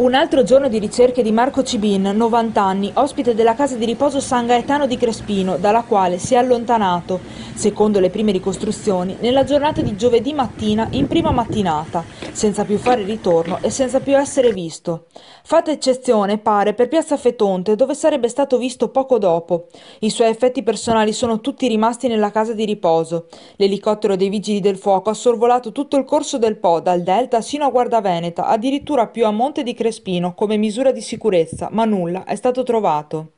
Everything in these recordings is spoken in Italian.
Un altro giorno di ricerche di Marco Cibin, 90 anni, ospite della casa di riposo San Gaetano di Crespino, dalla quale si è allontanato, secondo le prime ricostruzioni, nella giornata di giovedì mattina in prima mattinata, senza più fare ritorno e senza più essere visto. Fatta eccezione, pare, per Piazza Fetonte, dove sarebbe stato visto poco dopo. I suoi effetti personali sono tutti rimasti nella casa di riposo. L'elicottero dei Vigili del Fuoco ha sorvolato tutto il corso del Po, dal Delta sino a Guardaveneta, addirittura più a monte di Crespino Crespino come misura di sicurezza, ma nulla è stato trovato.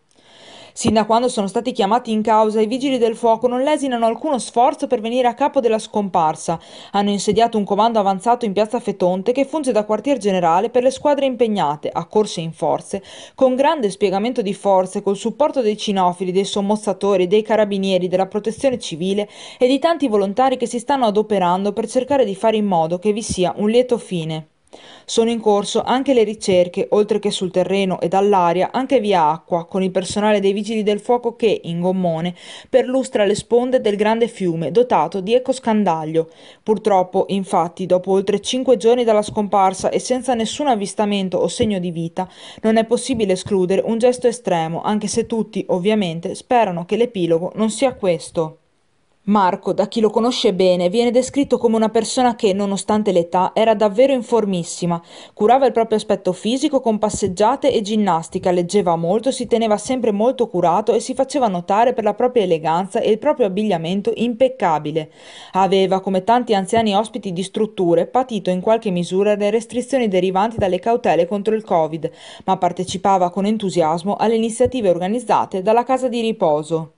Sin da quando sono stati chiamati in causa, i vigili del fuoco non lesinano alcuno sforzo per venire a capo della scomparsa. Hanno insediato un comando avanzato in piazza Fetonte che funge da quartier generale per le squadre impegnate, accorse in forze, con grande spiegamento di forze, col supporto dei cinofili, dei sommozzatori, dei carabinieri, della protezione civile e di tanti volontari che si stanno adoperando per cercare di fare in modo che vi sia un lieto fine. Sono in corso anche le ricerche, oltre che sul terreno e dall'aria, anche via acqua, con il personale dei Vigili del Fuoco che, in gommone, perlustra le sponde del grande fiume, dotato di ecoscandaglio. Purtroppo, infatti, dopo oltre cinque giorni dalla scomparsa e senza nessun avvistamento o segno di vita, non è possibile escludere un gesto estremo, anche se tutti, ovviamente, sperano che l'epilogo non sia questo. Marco, da chi lo conosce bene, viene descritto come una persona che, nonostante l'età, era davvero informissima, Curava il proprio aspetto fisico con passeggiate e ginnastica, leggeva molto, si teneva sempre molto curato e si faceva notare per la propria eleganza e il proprio abbigliamento impeccabile. Aveva, come tanti anziani ospiti di strutture, patito in qualche misura le restrizioni derivanti dalle cautele contro il Covid, ma partecipava con entusiasmo alle iniziative organizzate dalla casa di riposo.